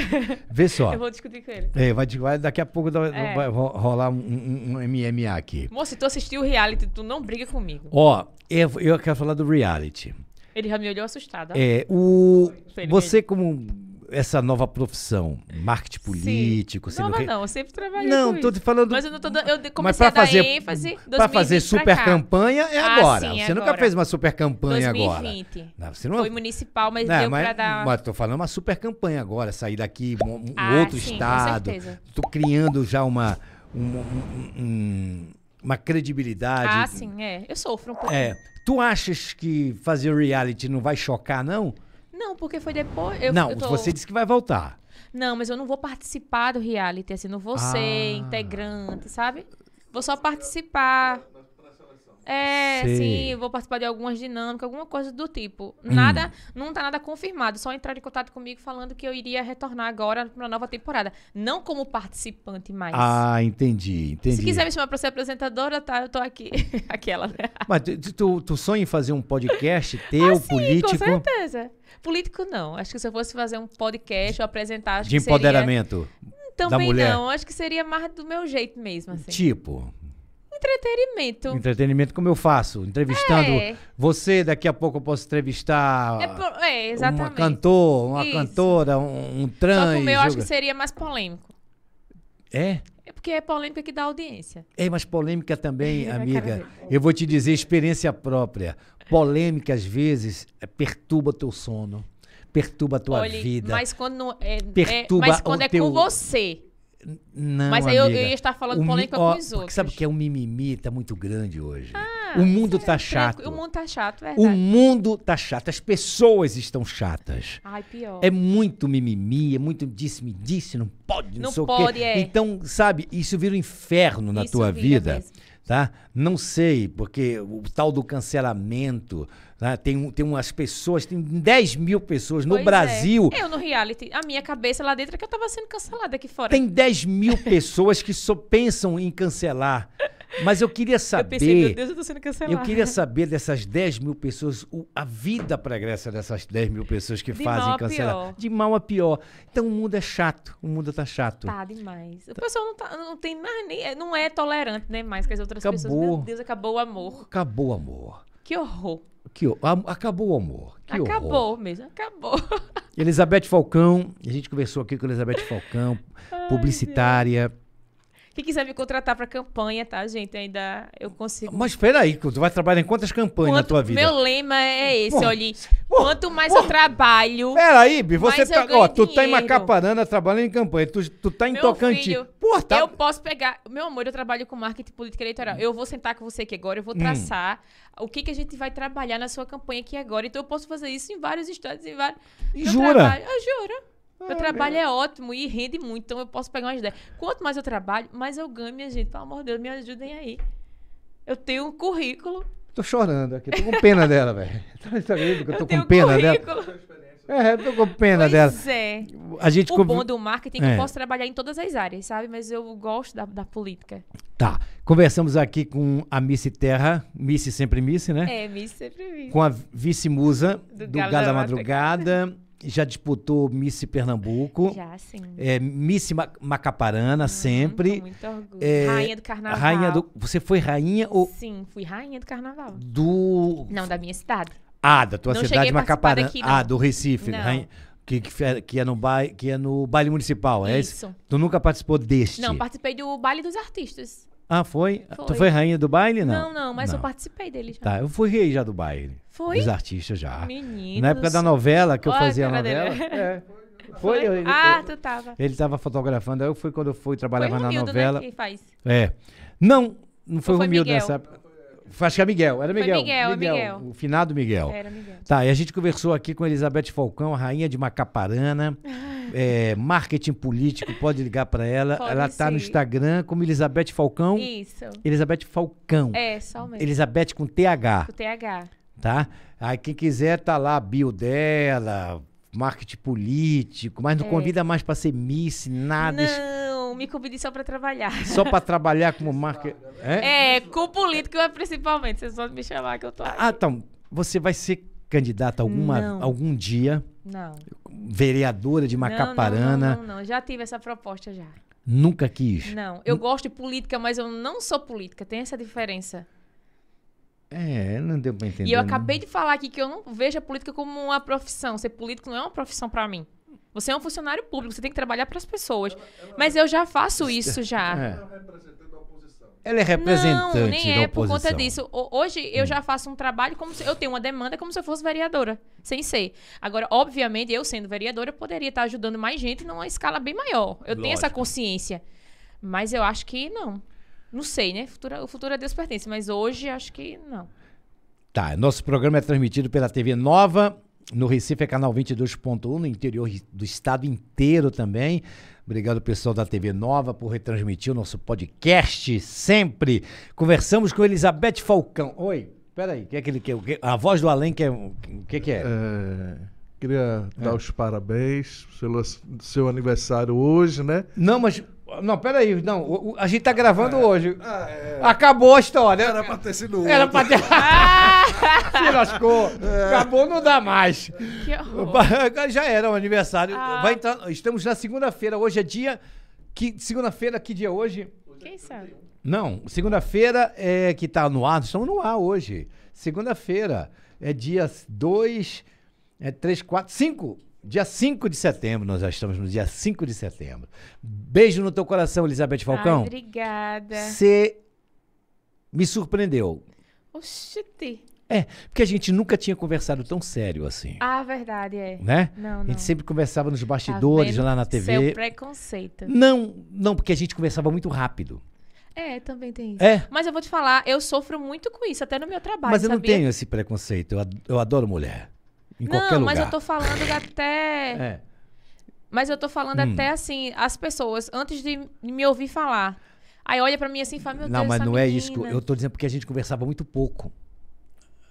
Vê só. Eu vou discutir com ele. É, vai, daqui a pouco é. vai rolar um, um, um, MMA aqui. Moço, se tu assistiu o reality, tu não briga comigo. Ó, eu, eu quero falar do reality. Ele já me olhou assustado. É, o, você como essa nova profissão, marketing político, Sim. nova que... não, eu sempre trabalhei Não, tô te falando. Mas eu não tô dando, eu comecei fazer, ênfase Para fazer super pra campanha é ah, agora. Ah, sim, você agora. nunca fez uma super campanha 2020. agora. Não, você não... Foi municipal, mas não, deu mas, pra dar Mas tô falando uma super campanha agora, sair daqui um, um ah, outro sim, estado. Tô criando já uma um, um, uma credibilidade. Ah, sim, é. Eu sofro um pouco. É. Tu achas que fazer reality não vai chocar não? Não, porque foi depois. Eu, não, eu tô... você disse que vai voltar. Não, mas eu não vou participar do reality, assim, não vou ah. ser integrante, sabe? Vou só participar. É, Sei. sim, vou participar de algumas dinâmicas, alguma coisa do tipo. Hum. Nada, hum. não tá nada confirmado, só entrar em contato comigo falando que eu iria retornar agora pra nova temporada. Não como participante mais. Ah, entendi, entendi. Se quiser me chamar pra ser apresentadora, tá, eu tô aqui. Aquela, né? Mas tu, tu sonha em fazer um podcast teu, ah, sim, político? com certeza. Político não, acho que se eu fosse fazer um podcast ou apresentar... de empoderamento? Seria... Hum, também não, acho que seria mais do meu jeito mesmo, assim. Tipo entretenimento. Entretenimento como eu faço, entrevistando é. você, daqui a pouco eu posso entrevistar é, por, é exatamente. um cantor, uma Isso. cantora, um, um trans. Só que o meu acho que seria mais polêmico. É? É porque é polêmica que dá audiência. É, mas polêmica também, amiga. Eu vou te dizer experiência própria. Polêmica, às vezes, é, perturba teu sono, perturba a tua Olhe, vida. Mas quando, não é, perturba é, mas quando é teu... com você. Não, Mas aí eu, eu, ia estar falando o polêmica com os outros. Sabe que é um mimimi, tá muito grande hoje. Ah, o mundo é tá é chato. Tranquilo. O mundo tá chato, verdade. O mundo tá chato. As pessoas estão chatas. Ai, pior. É muito mimimi, é muito disse-me disse, não pode, não, não sei pode, o quê. É. Então, sabe, isso vira um inferno na isso tua vida. Mesmo. Tá? Não sei, porque o tal do cancelamento né? Tem, tem umas pessoas, tem 10 mil pessoas no pois é. Brasil. É. Eu no reality, a minha cabeça lá dentro é que eu tava sendo cancelada aqui fora. Tem 10 mil pessoas que só pensam em cancelar. Mas eu queria saber. Eu pensei, meu Deus, eu tô sendo cancelada. Eu queria saber dessas 10 mil pessoas, o, a vida pregressa dessas 10 mil pessoas que De fazem cancelar. Pior. De mal a pior. Então o mundo é chato. O mundo tá chato. Tá demais. O tá. pessoal não, tá, não tem mais nem. É, não é tolerante, né? Mais que as outras acabou. pessoas. Meu Deus, acabou o amor. Acabou o amor. Que horror que acabou o amor. Que acabou horror. mesmo, acabou. Elizabeth Falcão, a gente conversou aqui com Elizabeth Falcão, publicitária. Quem quiser me contratar para campanha, tá, gente? Ainda eu consigo. Mas espera aí, tu vai trabalhar em quantas campanhas quanto, na tua vida? Meu lema é esse, olha. quanto mais porra. eu trabalho. Peraí, aí, Bi, você tá, ó, tu tá em Macaparana trabalhando em campanha, tu, tu tá em Tocantins. porra, tá... Eu posso pegar, meu amor, eu trabalho com marketing política eleitoral. Eu vou sentar com você aqui agora, eu vou hum. traçar hum. o que que a gente vai trabalhar na sua campanha aqui agora. Então eu posso fazer isso em vários estados, em vários. jura? Trabalho. Eu juro. Meu trabalho é ótimo e rende muito, então eu posso pegar umas ideias. Quanto mais eu trabalho, mais eu ganho, minha gente. Pelo amor de Deus, me ajudem aí. Eu tenho um currículo. Tô chorando aqui, tô com pena dela, velho. Tá sabendo tá que eu tô é, eu com pena currículo. dela? É, tô com pena pois dela. É. A gente o conv... bom do marketing é que eu é. posso trabalhar em todas as áreas, sabe? Mas eu gosto da, da política. Tá. Conversamos aqui com a Miss Terra, Miss sempre Miss, né? É, Miss sempre Miss. Com a vice-musa do, do Galo, da Madrugada. já disputou Miss Pernambuco. Já, sim. É, Miss Macaparana, hum, sempre. muito orgulho. É, rainha do carnaval. Rainha do, você foi rainha ou. Sim, fui rainha do carnaval. Do. Não, da minha cidade. Ah, da tua não cidade Macaparana. Daqui, ah, do Recife. Né? Não. Rainha, que, que, que, é no baile, que é no baile municipal, é isso? Tu nunca participou deste? Não, participei do baile dos artistas. Ah, foi? foi? Tu foi rainha do baile, não? Não, não, mas não. eu participei dele já. Tá, eu fui rei já do baile. Foi? Dos artistas já. Menino. Na época da novela, que eu Olha fazia a novela. É. Foi? foi? Eu, ah, tu tava. Ele tava fotografando, aí eu fui quando eu fui, trabalhava na né, novela. na novela. Né, que faz? É. Não, não foi o Miguel? nessa época. Acho que é Miguel, era Miguel. Miguel, é Miguel, Miguel, O finado Miguel. Era Miguel. Tá, e a gente conversou aqui com Elizabeth Falcão, rainha de Macaparana. é, marketing político, pode ligar para ela. Pode ela tá sim. no Instagram como Elizabeth Falcão. Isso. Elizabeth Falcão. É, só mesmo. Elizabeth com TH. Com TH. Tá? Aí quem quiser tá lá a bio dela, marketing político, mas não é. convida mais para ser miss, nada. Não, me convide só para trabalhar. Só para trabalhar como marketing. É? é, com político é principalmente. Vocês podem me chamar que eu tô. Aqui. Ah, ah, então. Você vai ser candidata alguma, algum dia? Não. Vereadora de Macaparana? Não, não, não, não, já tive essa proposta já. Nunca quis? Não. Eu N gosto de política, mas eu não sou política. Tem essa diferença. É, não deu pra entender. E eu não. acabei de falar aqui que eu não vejo a política como uma profissão. Ser político não é uma profissão para mim. Você é um funcionário público, você tem que trabalhar para as pessoas. Ela, ela mas eu já faço isso é já. É. Ela é representante Não, nem é por conta disso. Hoje eu hum. já faço um trabalho como se eu tenho uma demanda como se eu fosse vereadora, sem ser. Agora, obviamente, eu sendo vereadora poderia estar ajudando mais gente numa escala bem maior. Eu Lógico. tenho essa consciência. Mas eu acho que não. Não sei, né? Futura, o futuro a é Deus pertence, mas hoje acho que não. Tá, nosso programa é transmitido pela TV Nova, no Recife é canal 22.1, no interior do estado inteiro também. Obrigado, pessoal da TV Nova, por retransmitir o nosso podcast sempre. Conversamos com Elizabeth Falcão. Oi, peraí, é o que é que ele quer? A voz do além quer. O é que, é? é? Queria é. dar os parabéns pelo seu aniversário hoje, né? Não, mas não, peraí, não. o- o- A gente tá gravando ah, é. hoje. Ah, é. Acabou a história. Era pra ter sido Era pra ter. Se lascou. É. Acabou, não dá mais. Que Já era o aniversário. Ah. Vai entrar. Estamos na segunda-feira. Hoje é dia. Que... Segunda-feira, que dia é hoje? Quem sabe? Não, segunda-feira é que tá no ar, estamos no ar hoje. Segunda-feira é dia 2, é 3, 4, 5. Dia 5 de setembro, nós já estamos no dia 5 de setembro. Beijo no teu coração, Elizabeth Falcão. Ai, obrigada. Você me surpreendeu. Oxente. É, porque a gente nunca tinha conversado tão sério assim. Ah, verdade, é. Né? Não, não. A gente sempre conversava nos tá bastidores, tá lá na TV. Seu preconceito. Não, não, porque a gente conversava muito rápido. É, também tem isso. É. Mas eu vou te falar, eu sofro muito com isso, até no meu trabalho. Mas eu sabia? não tenho esse preconceito. Eu adoro mulher. Em não, qualquer lugar. mas eu tô falando até. É. Mas eu tô falando hum. até assim, as pessoas, antes de me ouvir falar. Aí olha para mim assim e fala, meu não, Deus, Não, mas não menina. é isso. Eu tô dizendo porque a gente conversava muito pouco.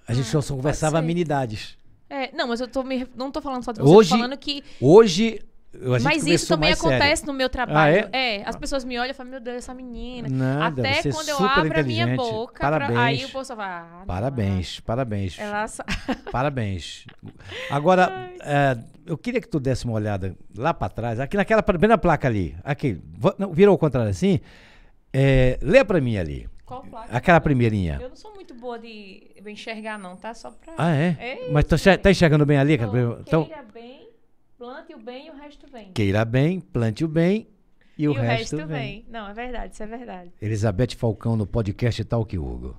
A gente ah, só conversava ser. amenidades. É, não, mas eu tô me, não tô falando só de você, hoje, tô falando que... Hoje mas isso também acontece sério. no meu ah, trabalho. Ah, é? é? as pessoas me olham e falam, meu Deus, essa menina. Nada, Até é quando eu abro a minha boca, parabéns. Pra... aí o pessoal fala. Ah, parabéns, parabéns. Ela... parabéns. Agora, é, eu queria que tu desse uma olhada lá para trás, aqui naquela bem na placa ali. Aqui, virou ao contrário assim. É, lê para mim ali. Qual placa? Aquela primeirinha. Eu não sou muito boa de enxergar, não, tá? Só pra. Ah, é? é Mas tá, tá enxergando bem ali? Não, então, é bem Plante o bem e o resto vem. Queira bem, plante o bem e, e o, resto, resto vem. vem. Não, é verdade, isso é verdade. Elizabeth Falcão no podcast Talk Hugo.